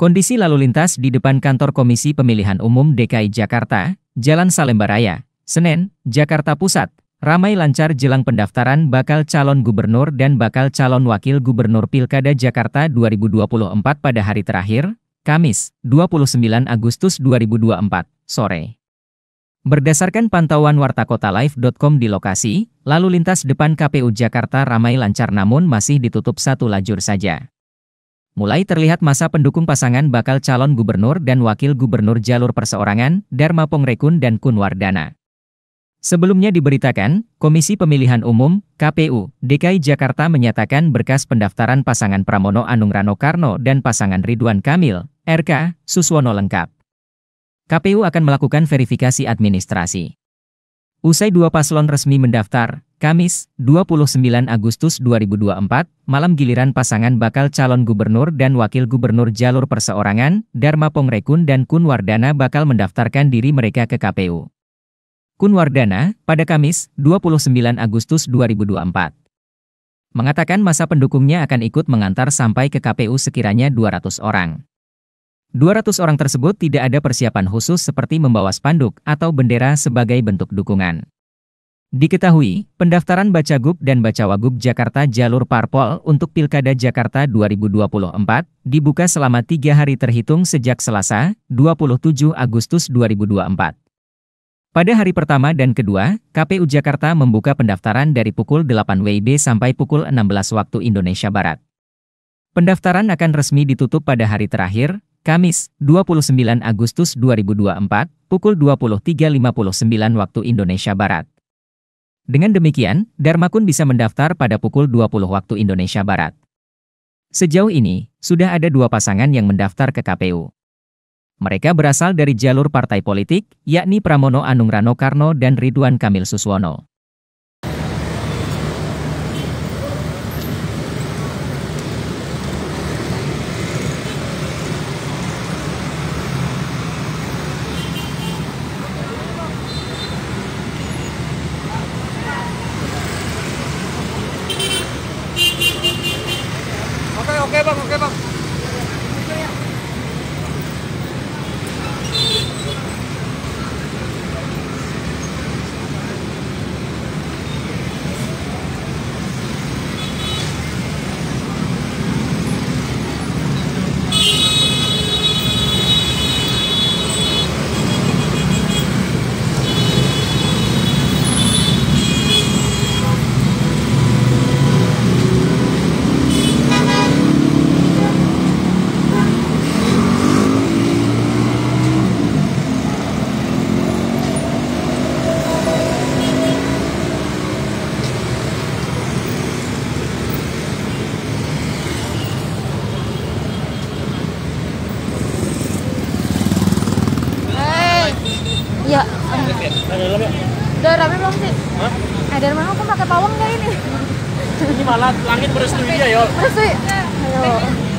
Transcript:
Kondisi lalu lintas di depan kantor Komisi Pemilihan Umum DKI Jakarta, Jalan Salemba Raya, Senen, Jakarta Pusat, ramai lancar jelang pendaftaran bakal calon gubernur dan bakal calon wakil gubernur Pilkada Jakarta 2024 pada hari terakhir, Kamis, 29 Agustus 2024, sore. Berdasarkan pantauan wartakotalive.com di lokasi, lalu lintas depan KPU Jakarta ramai lancar namun masih ditutup satu lajur saja. Mulai terlihat masa pendukung pasangan bakal calon gubernur dan wakil gubernur jalur perseorangan, Dharma Pongrekun dan Kunwardana. Sebelumnya diberitakan, Komisi Pemilihan Umum (KPU) DKI Jakarta menyatakan berkas pendaftaran pasangan Pramono Anung Rano Karno dan pasangan Ridwan Kamil (RK) Suswono lengkap. KPU akan melakukan verifikasi administrasi. Usai dua paslon resmi mendaftar, Kamis, 29 Agustus 2024, malam giliran pasangan bakal calon gubernur dan wakil gubernur jalur perseorangan, Dharma Pongrekun dan Kun Wardana bakal mendaftarkan diri mereka ke KPU. Kun Wardana, pada Kamis, 29 Agustus 2024, mengatakan masa pendukungnya akan ikut mengantar sampai ke KPU sekiranya 200 orang. 200 orang tersebut tidak ada persiapan khusus seperti membawa spanduk atau bendera sebagai bentuk dukungan. Diketahui, pendaftaran Bacagub dan Bacawagub Jakarta jalur parpol untuk Pilkada Jakarta 2024 dibuka selama tiga hari terhitung sejak Selasa, 27 Agustus 2024. Pada hari pertama dan kedua, KPU Jakarta membuka pendaftaran dari pukul 8 WIB sampai pukul 16 waktu Indonesia Barat. Pendaftaran akan resmi ditutup pada hari terakhir, Kamis, 29 Agustus 2024, pukul 23.59 waktu Indonesia Barat. Dengan demikian, Darmakun bisa mendaftar pada pukul 20 waktu Indonesia Barat. Sejauh ini, sudah ada dua pasangan yang mendaftar ke KPU. Mereka berasal dari jalur partai politik, yakni Pramono Anung Rano Karno dan Ridwan Kamil Suswono. qué vamos, qué vamos. Ya. ya. Eh. Ada dalam ya? Udah rame belum sih? Hah? Ada eh, mana aku pakai pawang enggak ini? Ini malah langit merestui dia, ya, yo. Merestui. Ayo.